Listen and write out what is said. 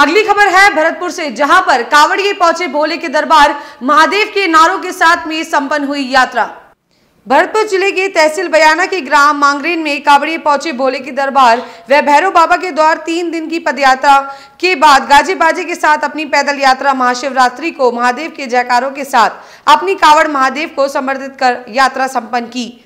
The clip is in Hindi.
अगली खबर है भरतपुर से जहां पर कावड़िए पहुंचे भोले के दरबार महादेव के नारों के साथ में संपन्न हुई यात्रा भरतपुर जिले के तहसील बयाना के ग्राम मांगरेन में कावड़िए पहुंचे भोले के दरबार व भैरव बाबा के द्वार तीन दिन की पदयात्रा के बाद गाजे बाजे के साथ अपनी पैदल यात्रा महाशिवरात्रि को महादेव के जयकारों के साथ अपनी कावड़ महादेव को समर्पित कर यात्रा संपन्न की